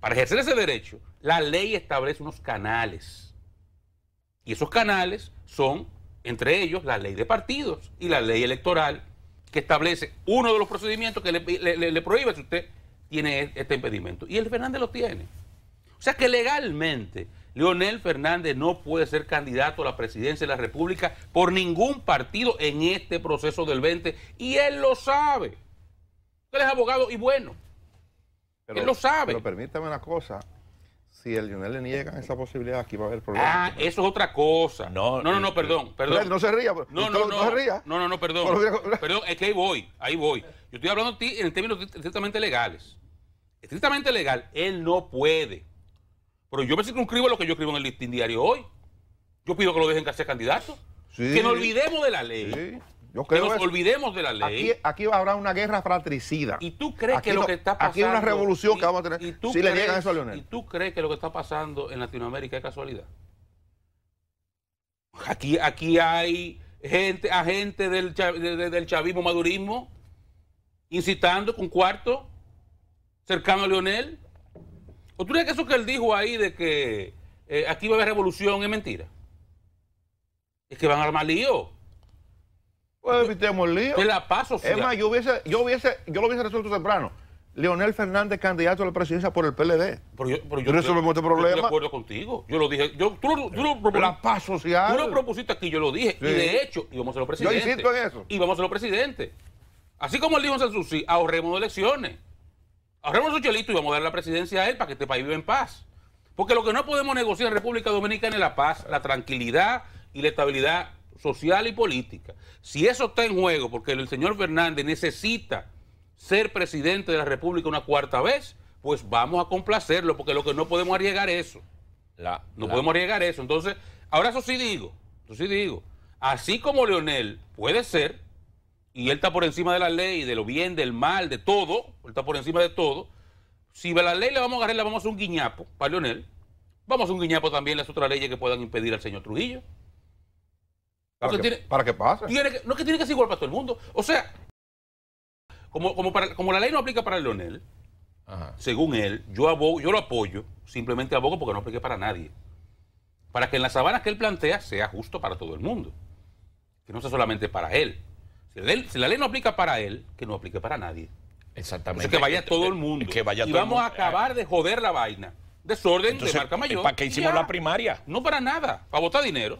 Para ejercer ese derecho, la ley establece unos canales. Y esos canales son, entre ellos, la ley de partidos y la ley electoral, que establece uno de los procedimientos que le, prohíbe si usted tiene este impedimento. Y el Fernández lo tiene. O sea que legalmente Leonel Fernández no puede ser candidato a la presidencia de la República por ningún partido en este proceso del 20 y él lo sabe. Él es abogado y bueno. Él lo sabe. Pero permítame una cosa. Si el Lionel le niegan esa posibilidad, aquí va a haber problemas. Ah, eso es otra cosa. No, no, no, este, perdón, perdón. No se ría. No, no, no, se ría. No, no, no, perdón. Perdón, es que ahí voy, ahí voy. Yo estoy hablando de ti en términos estrictamente legales. Estrictamente legal, él no puede. Pero yo me circunscribo lo que yo escribo en el listín diario hoy. Yo pido que lo dejen que sea candidato. Que nos olvidemos de la ley. Sí que nos olvidemos de la ley. Aquí, aquí, habrá una guerra fratricida. ¿Y tú crees que lo que está pasando... Aquí hay una revolución que vamos a tener si le llegan eso a Leonel. ¿Y tú crees que lo que está pasando en Latinoamérica es casualidad? Aquí, aquí hay gente, agente del, chavismo, madurismo, incitando con cuarto, cercano a Leonel. ¿O tú crees que eso que él dijo ahí de que eh, aquí va a haber revolución es mentira? Es que van a armar lío la paso, Es más, yo hubiese, yo hubiese, yo lo hubiese resuelto temprano. Leonel Fernández, candidato a la presidencia por el PLD. yo, no este problema. estoy de acuerdo contigo. Yo lo dije. tú, lo propusiste. La paz social. Tú lo propusiste aquí, yo lo dije. Y de hecho, íbamos a los presidentes. Yo insisto en eso. Íbamos a ser los presidentes. Así como el dijo en San ahorremos elecciones. Ahorremos su chelito y vamos a dar la presidencia a él para que este país viva en paz. Porque lo que no podemos negociar en República Dominicana es la paz, la tranquilidad y la estabilidad social y política. Si eso está en juego, porque el señor Fernández necesita ser presidente de la República una cuarta vez, pues vamos a complacerlo, porque lo que no podemos arriesgar eso. no podemos arriesgar eso. Entonces, ahora eso sí digo, eso sí digo, así como Leonel puede ser, y él está por encima de la ley, de lo bien, del mal, de todo, él está por encima de todo, si a la ley le vamos a agarrar, le vamos a hacer un guiñapo para Leonel, vamos a hacer un guiñapo también las otras leyes que puedan impedir al señor Trujillo. Para, que, no es que tiene que ser igual para todo el mundo. O sea, como, como, para, como la ley no aplica para Leonel, según él, yo, abogo, yo lo apoyo, simplemente abogo porque no aplique para nadie. Para que en las sabana que él plantea sea justo para todo el mundo. Que no sea solamente para él. Si, la ley no aplica para él, que no aplique para nadie. Exactamente. que vaya eh, todo eh, el mundo. Que vaya y vamos a acabar de joder la vaina. Desorden de marca mayor. ¿Para qué hicimos la primaria? No para nada. Para votar dinero.